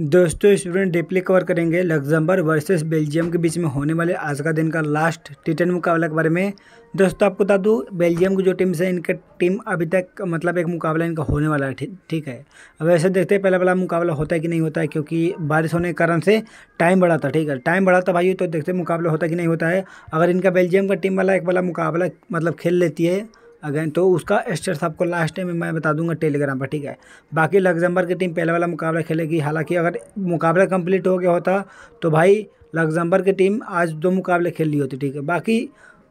दोस्तों student deeply cover करेंगे Luxembourg versus Belgium के बीच में होने वाले आज का दिन का लास्ट टी टेन मुकाबला के बारे में दोस्तों आपको बता दूँ बेल्जियम की जो टीम्स है इनका टीम अभी तक मतलब एक मुकाबला इनका होने वाला है ठीक है अब ऐसे देखते हैं पहला पहला मुकाबला होता है कि नहीं होता है क्योंकि बारिश होने के कारण से टाइम बढ़ा था ठीक है टाइम बढ़ा था भाई तो देखते मुकाबला होता कि नहीं होता है अगर इनका बेल्जियम का टीम वाला एक वाला मुकाबला मतलब खेल लेती है अगेन तो उसका स्टेट्स आपको लास्ट टाइम मैं बता दूंगा टेलीग्राम पर ठीक है बाकी लग्जमबर्ग की टीम पहले वाला मुकाबला खेलेगी हालांकि अगर मुकाबला कंप्लीट हो गया होता तो भाई लग्जमबर्ग की टीम आज दो मुकाबले खेल ली होती ठीक है बाकी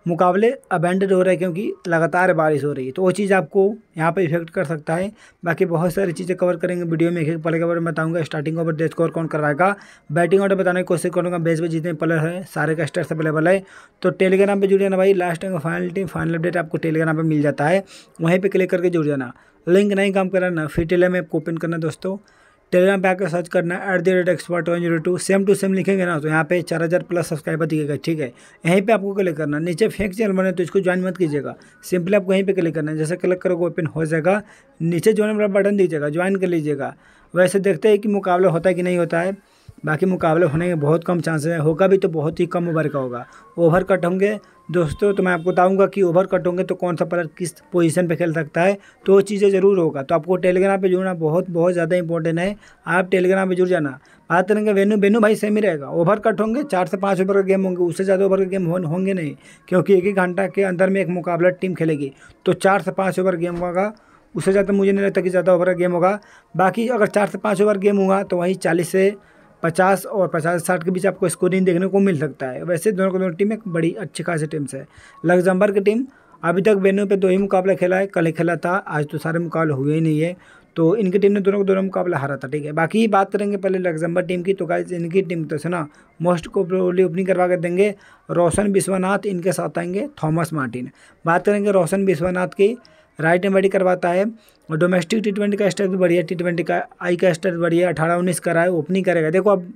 मुकाबले अबेंडेड हो रहे हैं क्योंकि लगातार बारिश हो रही है तो वो चीज़ आपको यहाँ पे इफेक्ट कर सकता है बाकी बहुत सारी चीज़ें कवर करेंगे वीडियो में एक एक प्लेयर के बारे में बताऊंगा स्टार्टिंग ओवर डे स्कोर कौन कराएगा बैटिंग ऑर्डर बताने की कोशिश करूँगा बेस पर जितने प्लेयर हैं सारे का स्टार्स अवेलेबल है तो टेलीग्राम पर जुड़ जाना भाई लास्ट टाइम का फाइनल टीम फाइनल अपडेट आपको टेलीग्राम पर मिल जाता है वहीं पर क्लिक करके जुड़ जाना लिंक नहीं काम कराना फिर टेलर में आपको ओपन करना दोस्तों टेलीग्राम पे आकर सर्च करना at the rate expert one zero two same two same लिखेंगे ना तो यहाँ पे चार हज़ार प्लस सब्सक्राइबर दिखेगा ठीक है यहीं पे आपको क्लिक करना नीचे फेक चैनल बने तो इसको ज्वाइन मत कीजिएगा सिंपली आपको यहीं पे क्लिक करना है जैसे क्लिक करोगे ओपन हो जाएगा नीचे ज्वाइन वाला बटन दीजिएगा ज्वाइन कर लीजिएगा वैसे देखते हैं कि मुकाबला होता है कि नहीं होता है बाकी मुकाबले होने के बहुत कम चांसेस हैं होगा भी तो बहुत ही कम ओवर का होगा ओवर कट होंगे दोस्तों तो मैं आपको बताऊंगा कि ओवर कट होंगे तो कौन सा प्लेयर किस पोजीशन पे खेल सकता है तो वो चीज़ें ज़रूर होगा तो आपको टेलीग्राम पे जुड़ना बहुत बहुत ज़्यादा इंपॉर्टेंट है आप टेलीग्राम पे जुड़ जाना बात करेंगे वेनू वेनू भाई सेम ही रहेगा ओवर कट होंगे चार से पाँच ओवर का गेम होंगे उससे ज़्यादा ओवर का गेम होंगे नहीं क्योंकि एक ही घंटा के अंदर में एक मुकाबला टीम खेलेगी तो चार से पाँच ओवर गेम होगा उससे ज़्यादा मुझे नहीं लगता कि ज़्यादा ओवर का गेम होगा बाकी अगर चार से पाँच ओवर गेम हुआ तो वहीं चालीस से पचास और पचास साठ के बीच आपको स्कोरिंग देखने को मिल सकता है वैसे दोनों की दोनों एक बड़ी अच्छी खासी टीम्स है लग्जमबर्ग की टीम अभी तक वेन्यू पे दो ही मुकाबला खेला है कल ही खेला था आज तो सारे मुकाबले हुए ही नहीं है तो इनकी टीम ने दोनों को दोनों मुकाबला हारा था ठीक है बाकी बात करेंगे पहले लग्जमबर्ग टीम की तो क्या इनकी टीम तो सुना मोस्ट को प्रोबली ओपनिंग करवा कर देंगे रोशन विश्वनाथ इनके साथ आएंगे थॉमस मार्टिन बात करेंगे रोशन विश्वनाथ की राइट एम बैटिंग करवाता है और डोमेस्टिक टी ट्वेंटी का स्तर भी बढ़िया टी ट्वेंटी का आई का स्तर बढ़िया अठारह उन्नीस का रहा है ओपनिंग करेगा देखो अब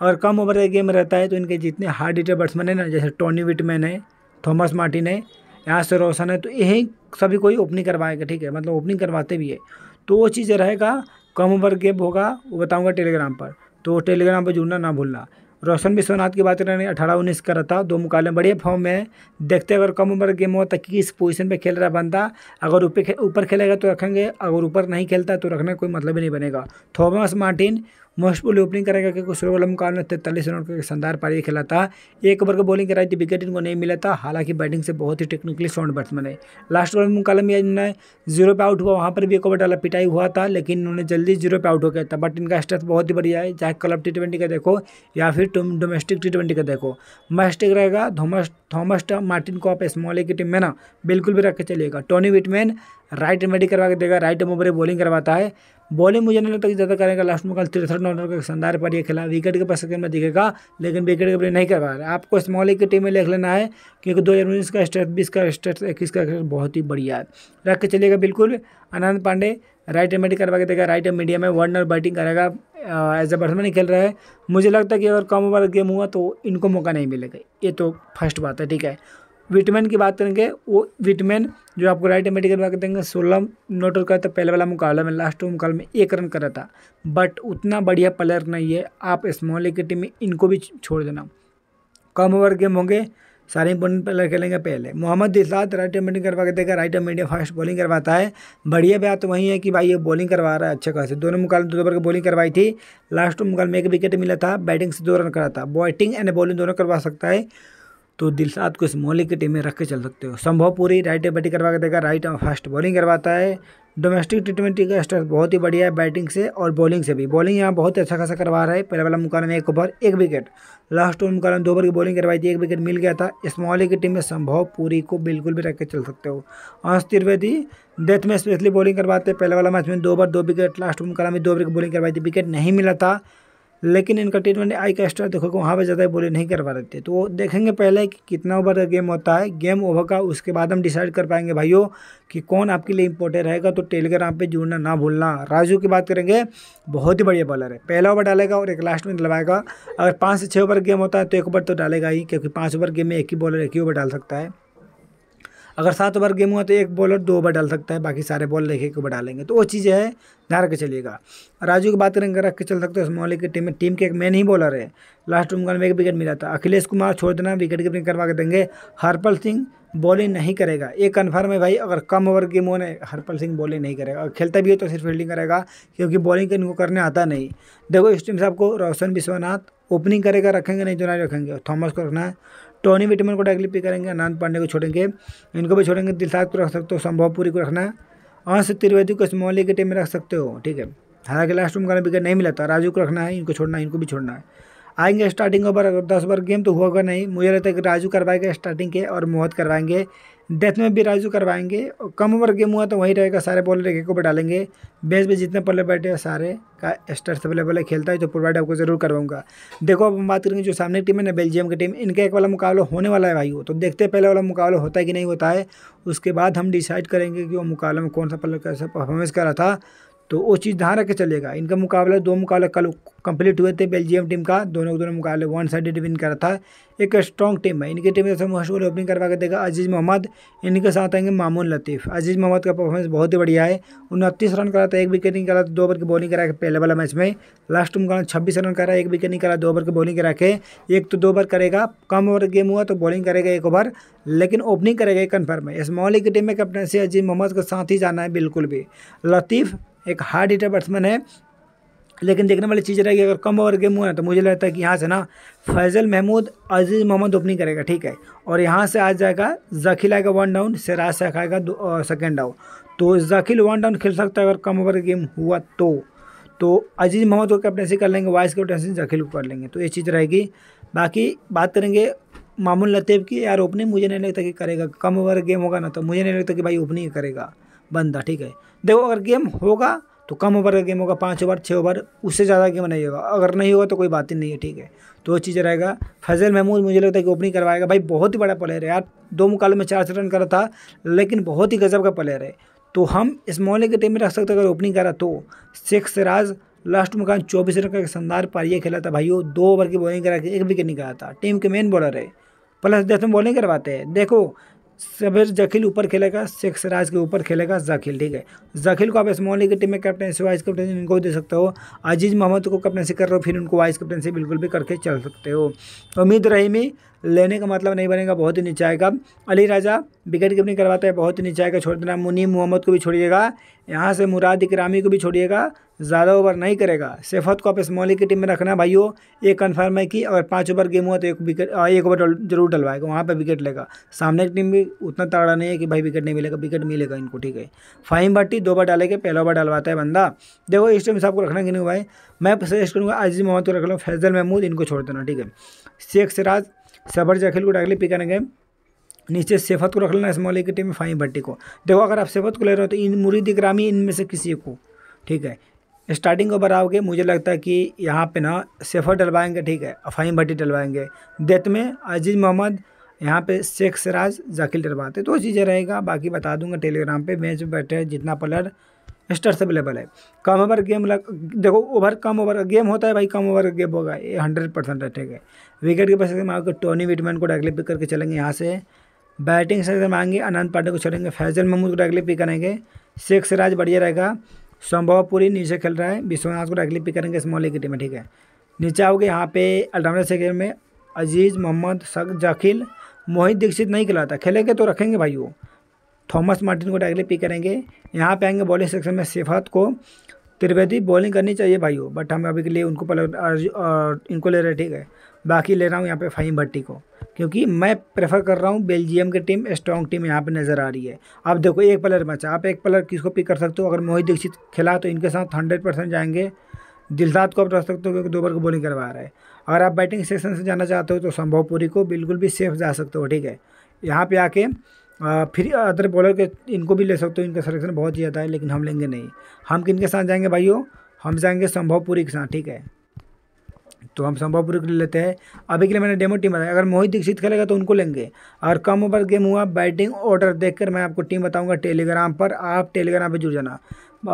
अगर कम ओवर का गेम रहता है तो इनके जितने हार्ड हिटर बैट्समैन है ना जैसे टोनी विटमैन है थॉमस मार्टिन है यहाँ से रोशन है तो यही सभी कोई ओपनिंग करवाएगा ठीक है मतलब ओपनिंग करवाते भी है तो वो चीज़ रहेगा कम ओवर गेम होगा वो बताऊँगा टेलीग्राम पर तो टेलीग्राम पर जुड़ना ना भूलना रोशन विश्वनाथ की बात करें अठारह उन्नीस का रहता दो मुकाबले बढ़िया फॉर्म में देखते अगर कम उम्र गेम हो तो किस पोजीशन पे खेल रहा बंदा अगर ऊपर खेलेगा तो रखेंगे अगर ऊपर नहीं खेलता तो रखने कोई मतलब ही नहीं बनेगा थॉमस मार्टिन मोस्ट बोली ओपनिंग करेगा क्योंकि सूर्य मुकाबले में तैंतालीस रन का शानदार पारी खेला था एक ओवर का बॉलिंग कराई थी विकेट इनको नहीं मिला था हालांकि बैटिंग से बहुत ही टेक्निकली साउंड बैट्समैन है लास्ट ओवर में मुकाबले में जीरो पे आउट हुआ वहाँ पर भी एक ओवर डाला पिटाई हुआ था लेकिन उन्होंने जल्दी जीरो पे आउट हो गया था बट इनका स्ट्रेस बहुत ही बढ़िया है चाहे क्लब टी ट्वेंटी का देखो या फिर डोमेस्टिक टी ट्वेंटी का देखो मैच रहेगा धोमस्ट थॉमस ट मार्टिन आप स्मॉल ए की टीम में ना बिल्कुल भी रख के चलिएगा टोनी विटमैन राइट एम करवा के देगा राइट एम ओवर बॉलिंग करवाता है बॉलिंग मुझे नहीं लगता कि ज़्यादा करेगा लास्ट में कल तिरसठ नॉर्नर का शानदार पर यह खेला विकेट के पास में दिखेगा लेकिन विकेट के प्ले नहीं करवा रहा है आपको स्मॉल ए की टीम में लिख लेना है क्योंकि दो हज़ार उन्नीस का स्टेट बीस का स्टेट इक्कीस का स्टेट बहुत ही बढ़िया है रख के चलिएगा बिल्कुल आनंद पांडे राइट एम करवा के देगा राइट एम मीडिया में वर्नर बैटिंग करेगा एज ए बैट्समैन निकल रहा है मुझे लगता है कि अगर कम ओवर गेम हुआ तो इनको मौका नहीं मिलेगा ये तो फर्स्ट बात है ठीक है विटमैन की बात करेंगे वो विटमैन जो आपको राइट मेडिकल बात देंगे सोलह नोट आउट करता पहले वाला मुकाबला में लास्ट मुकाबले में एक रन कर रहा था बट उतना बढ़िया प्लेयर नहीं है आप स्मॉल लीग की टीम में इनको भी छोड़ देना कम ओवर गेम होंगे सारे इंपोर्टेंट प्लेयर खेलेंगे पहले मोहम्मद इसाद राइट हैंड बैटिंग करवा के देगा right hand medium fast bowling करवाता है बढ़िया बात वही है कि भाई ये बॉलिंग करवा रहा है अच्छे खासे दोनों मुकाबले दो ओवर की बॉलिंग करवाई थी लास्ट मुकाबले में एक विकेट मिला था बैटिंग से दो रन करा था बॉटिंग एंड बॉलिंग दोनों करवा सकता है तो दिलसाद को इस मोहल्ले की टीम में रख के चल सकते हो संभव पूरी राइट बैटिंग करवा के देगा राइट फास्ट बॉलिंग करवाता है डोमेस्टिक टी ट्वेंटी का स्टार बहुत ही बढ़िया है बैटिंग से और बॉलिंग से भी बॉलिंग यहाँ बहुत अच्छा खासा करवा रहा है पहले वाला मुकाबले में एक ओवर एक विकेट लास्ट ओवर मुकाबले दो ओवर की बॉलिंग करवाई थी एक विकेट मिल गया था इस मोहल्ले की टीम में संभव पूरी को बिल्कुल भी रख के चल सकते हो अंश त्रिवेदी डेथ में स्पेशली बॉलिंग करवाते पहले वाला मैच में दो ओवर दो विकेट लास्ट ओवर मुकाबले में दो ओवर की बॉलिंग करवाई थी विकेट नहीं मिला था लेकिन इनका टी ट्वेंटी आई का एक्स्ट्रा देखोगे वहाँ पर ज़्यादा बोले नहीं करवा थे तो देखेंगे पहले कि कितना ओवर का गेम होता है गेम ओवर का उसके बाद हम डिसाइड कर पाएंगे भाइयों कि कौन आपके लिए इंपॉर्टेंट रहेगा तो टेलीग्राम पर जुड़ना ना भूलना राजू की बात करेंगे बहुत ही बढ़िया बॉलर है पहला ओवर डालेगा और एक लास्ट में डलवाएगा अगर पाँच से छः ओवर गेम होता है तो एक ओवर तो डालेगा ही क्योंकि पाँच ओवर गेम में एक ही बॉलर एक ही ओवर डाल सकता है अगर सात ओवर गेम हुआ तो एक बॉलर दो ओवर डाल सकता है बाकी सारे बॉल देखे को बढ़ा डालेंगे तो वो चीज़ें है ध्यान रख के चलिएगा राजू की बात करेंगे रख के चल सकते हो मोहल्ले की टीम में टीम के एक मैन ही बॉलर है लास्ट उमगन में एक विकेट मिला था अखिलेश कुमार छोड़ देना विकेट कीपिंग करवा के देंगे हरपल सिंह बॉलिंग नहीं करेगा ये कन्फर्म है भाई अगर कम ओवर गेम होने हरपल सिंह बॉलिंग नहीं करेगा अगर खेलता भी है तो सिर्फ फील्डिंग करेगा क्योंकि बॉलिंग इनको करने आता नहीं देखो इस टीम से आपको रोशन विश्वनाथ ओपनिंग करेगा रखेंगे नहीं जो तो नहीं रखेंगे थॉमस को रखना है टोनी विटमिन को डायरेक्टली पी करेंगे अनंत पांडे को छोड़ेंगे इनको भी छोड़ेंगे दिलसाद को रख सकते हो संभवपुरी को रखना अंश त्रिवेदी को स्मॉल के टीम में रख सकते हो ठीक है हालांकि लास्ट रूम का विकेट नहीं मिला था तो राजू को रखना है इनको छोड़ना है इनको भी छोड़ना है आएंगे स्टार्टिंग ओवर अगर दस ओवर गेम तो होगा नहीं मुझे लगता है कि राजू करवाएगा स्टार्टिंग के और मोहत करवाएंगे डेथ में भी राजू करवाएंगे और कम ओवर गेम हुआ तो वहीं रहेगा सारे बॉलर एक को डालेंगे बेस पे जितने पल्ले बैठे हैं सारे का स्टर्स अवेलेबल खेलता है तो प्रोवाइड आपको जरूर करवाऊंगा देखो अब हम बात करेंगे जो सामने की टीम है ना बेल्जियम की टीम इनका एक वाला मुकाबला होने वाला है भाई वो तो देखते हैं पहले वाला मुकाबला होता है कि नहीं होता है उसके बाद हम डिसाइड करेंगे कि वो मुकाबला में कौन सा प्लेयर कैसा परफॉर्मेंस करा था तो वो चीज़ ध्यान रख के चलेगा इनका मुकाबला दो मुकाबले कल कंप्लीट हुए थे बेल्जियम टीम का दोनों दोनों मुकाबले वन साइडेड विन करा था एक स्ट्रॉन्ग टीम है इनकी टीम जैसे मशहूर ओपनिंग करवा के देगा अजीज़ मोहम्मद इनके साथ आएंगे मामून लतीफ़ अजीज़ मोहम्मद का परफॉर्मेंस बहुत ही बढ़िया है उनतीस रन करा था एक विकेट नहीं करा था दो ओवर की बॉलिंग करा के पहले वाला मैच में लास्ट मुकाबला छब्बीस रन करा एक विकेट नहीं करा दो ओवर की बॉलिंग करा के एक तो दो ओवर करेगा कम ओवर गेम हुआ तो बॉलिंग करेगा एक ओवर लेकिन ओपनिंग करेगा कन्फर्म है इस मौलिक की टीम में कैप्टनसी अजीज मोहम्मद के साथ ही जाना है बिल्कुल भी लतीफ़ एक हार्ड हिटर बैट्समैन है लेकिन देखने वाली चीज़ रहेगी अगर कम ओवर गेम हुआ है तो मुझे लगता है कि यहाँ से ना फैज़ल महमूद अजीज़ मोहम्मद ओपनिंग करेगा ठीक है और यहाँ से आ जाएगा जखिल आएगा वन डाउन सिराज से आएगा सेकेंड डाउन तो जखील वन डाउन खेल सकता है अगर कम ओवर गेम हुआ तो तो अजीज़ मोहम्मद को कैप्टनसी कर लेंगे वाइस कैप्टनसी जखिल को कर लेंगे तो ये चीज़ रहेगी बाकी बात करेंगे मामूल लतीफ़ की यार ओपनिंग मुझे नहीं लगता कि करेगा कम ओवर गेम होगा ना तो मुझे नहीं लगता कि भाई ओपनिंग करेगा बनता ठीक है देखो अगर गेम होगा तो कम ओवर का गेम होगा पाँच ओवर छः ओवर उससे ज़्यादा गेम नहीं होगा अगर नहीं होगा तो कोई बात ही नहीं है ठीक है तो वो चीज़ रहेगा फैजल महमूद मुझे लगता है कि ओपनिंग करवाएगा भाई बहुत ही बड़ा प्लेयर है यार दो मुकाल में चार रन करा था लेकिन बहुत ही गजब का प्लेयर है तो हम इस मोहल्ले की टीम में रख सकते अगर ओपनिंग करा तो शेख सराज लास्ट मुकाम चौबीस रन का शानदार पारिए खेला था वो दो ओवर की बॉलिंग करा के एक विकेट निकाला था टीम के मेन बॉलर है प्लस दस में बॉलिंग करवाते हैं देखो सबेर जखिल ऊपर खेलेगा शेख सराज के ऊपर खेलेगा ज़ख़िल ठीक है जख़िल को आप स्मॉल लीग की टीम में कैप्टनसी वाइस कैप्टनसी इनको दे सकते हो अजीज़ मोहम्मद को कैप्टनसी कर रहे हो फिर उनको वाइस कैप्टनसी बिल्कुल भी करके चल सकते हो उम्मीद रहीमी लेने का मतलब नहीं बनेगा बहुत ही नीचे आएगा अली राजा विकेट कीपिंग करवाता है बहुत ही नीचे आएगा छोड़ देना मुनीम मोहम्मद को भी छोड़िएगा यहाँ से मुराद इकरामी को भी छोड़िएगा ज़्यादा ओवर नहीं करेगा सेफत को आप स्मॉली की टीम में रखना भाइयों ये कन्फर्म है कि अगर पाँच ओवर गेम हुआ तो एक विकेट एक ओवर जरूर डलवाएगा वहाँ पर विकेट लेगा सामने की टीम भी उतना तगड़ा नहीं है कि भाई विकेट नहीं मिलेगा विकेट मिलेगा इनको ठीक है फाइन बट्टी दो बार डालेगा पहला ओवर डलवाता है बंदा देखो इस टाइम आपको रखना कि नहीं भाई मैं सजेस्ट करूँगा अजीज मोहम्मद को रख लो फैजल महमूद इनको छोड़ देना ठीक है शेख सिराज सबर जखिल को डाली पिक करेंगे नीचे सेफत को रख लेना स्मॉल की टीम में फाइन भट्टी को देखो अगर आप सेफत को ले रहे हो तो इन मुरीद ग्रामी इनमें से किसी को ठीक है स्टार्टिंग ओवर आओगे मुझे लगता है कि यहाँ पे ना सेफर डलवाएंगे ठीक है अफाइम भट्टी डलवाएंगे डेथ में अजीज़ मोहम्मद यहाँ पे शेख सराज जाकिल डलवाते तो चीज़ें रहेगा बाकी बता दूंगा टेलीग्राम पे मैच बैठे जितना प्लेयर स्टर्स अवेलेबल है कम ओवर गेम लग देखो ओवर कम ओवर गेम होता है भाई कम ओवर का गेम होगा ये हंड्रेड परसेंट रखेगा विकेट के पास में आओगे टोनी विटमैन को डायरेक्टली पिक करके चलेंगे यहाँ से बैटिंग से मांगे अनंत पांडे को चलेंगे फैजल महमूद को डायरेक्टली पिक करेंगे शेख सराज बढ़िया रहेगा संभवपुरी नीचे खेल रहा है विश्वनाथ को अगली पिक करेंगे स्मॉल ए की टीम में ठीक है नीचे आओगे यहाँ पे अल्टामेट सेकेंड में अजीज़ मोहम्मद शक जाकिल मोहित दीक्षित नहीं खिलाता खेलेंगे तो रखेंगे भाई वो थॉमस मार्टिन को डायरेक्टली पिक करेंगे यहाँ पे आएंगे बॉलिंग सेक्शन में सिफात को त्रिवेदी बॉलिंग करनी चाहिए भाई बट हम अभी के लिए उनको इनको ले रहे ठीक है बाकी ले रहा हूँ यहाँ पे फाइन भट्टी को क्योंकि मैं प्रेफर कर रहा हूँ बेल्जियम की टीम स्ट्रॉन्ग टीम यहाँ पे नज़र आ रही है आप देखो एक प्लेयर बचा आप एक प्लेयर किसको पिक कर सकते हो अगर मोहित दीक्षित खिला तो इनके साथ हंड्रेड परसेंट जाएंगे दिलदाद को आप रख सकते हो क्योंकि दो बार को बॉलिंग करवा रहा है अगर आप बैटिंग सेक्शन से जाना चाहते हो तो संभवपुरी को बिल्कुल भी सेफ जा सकते हो ठीक है यहाँ पर आके फिर अदर बॉलर के इनको भी ले सकते हो इनका सलेक्शन बहुत ही ज़्यादा है लेकिन हम लेंगे नहीं हम किन के साथ जाएंगे भाइयों हम जाएंगे संभवपुरी के साथ ठीक है तो हम संभवपुर के लिए लेते हैं अभी के लिए मैंने डेमो टीम बताया अगर मोहित दीक्षित खेलेगा तो उनको लेंगे और कम ओवर गेम हुआ बैटिंग ऑर्डर देखकर मैं आपको टीम बताऊंगा टेलीग्राम पर आप टेलीग्राम पर जुड़ जाना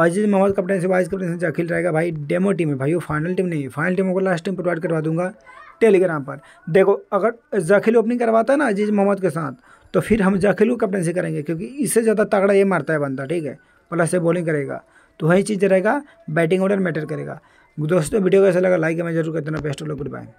अजीज मोहम्मद कप्टन से वाइस कप्टन से अखिल अच्छा रहेगा भाई डेमो टीम है भाई वो फाइनल टीम नहीं है फाइनल टीम को लास्ट टीम प्रोवाइड करवा दूंगा टेलीग्राम पर देखो अगर जखिल ओपनिंग करवाता है ना अजीज मोहम्मद के साथ तो फिर हम जखिल को से करेंगे क्योंकि इससे ज़्यादा तगड़ा ये मारता है बंदा ठीक है प्लस से बॉलिंग करेगा तो वही चीज़ रहेगा बैटिंग ऑर्डर मैटर करेगा दोस्तों वीडियो कैसा लगा लाइक हमें जरूर करते ना बेस्ट लोग गुड बाय